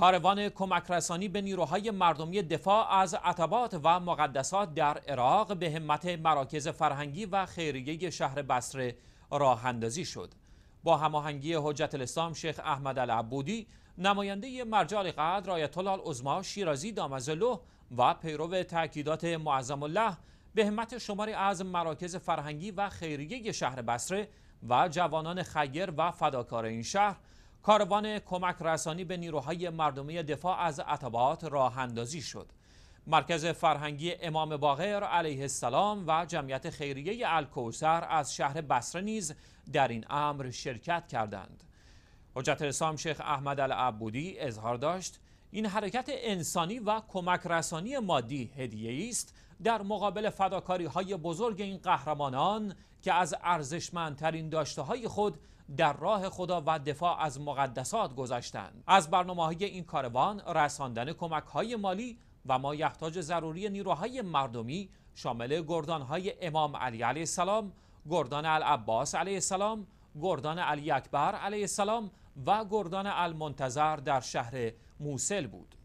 کاروان کمک رسانی به نیروهای مردمی دفاع از عطبات و مقدسات در عراق به همت مراکز فرهنگی و خیریه شهر بصره راه اندازی شد. با هماهنگی حجت الاسلام شیخ احمد العبودی نماینده مرجع قدر آیت الله العظما شیرازی دامزلو و پیرو تاکیدات معظم الله به همت شماری از مراکز فرهنگی و خیریه شهر بصره و جوانان خیر و فداکار این شهر کاروان کمک رسانی به نیروهای مردمی دفاع از اتباعات راه اندازی شد. مرکز فرهنگی امام باقر علیه السلام و جمعیت خیریه الکوسر از شهر بصره نیز در این امر شرکت کردند. حجت الاسلام شیخ احمد العبودی اظهار داشت این حرکت انسانی و کمک رسانی مادی هدیه است در مقابل فداکاری های بزرگ این قهرمانان که از ارزشمندترین داشته های خود در راه خدا و دفاع از مقدسات گذاشتند از برنامه های این کاروان رساندن کمک های مالی و مایحتاج ضروری نیروهای مردمی شامل گردان های امام علی علیه السلام گردان العباس علیه السلام گردان علی اکبر علیه السلام و گردان المنتظر در شهر موسل بود